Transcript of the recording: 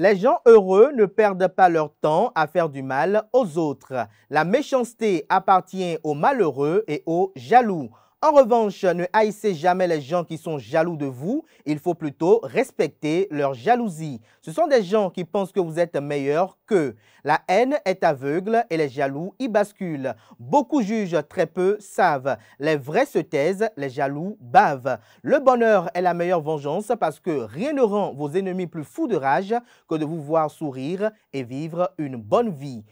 Les gens heureux ne perdent pas leur temps à faire du mal aux autres. La méchanceté appartient aux malheureux et aux jaloux. En revanche, ne haïssez jamais les gens qui sont jaloux de vous. Il faut plutôt respecter leur jalousie. Ce sont des gens qui pensent que vous êtes meilleur qu'eux. La haine est aveugle et les jaloux y basculent. Beaucoup jugent, très peu savent. Les vrais se taisent, les jaloux bavent. Le bonheur est la meilleure vengeance parce que rien ne rend vos ennemis plus fous de rage que de vous voir sourire et vivre une bonne vie.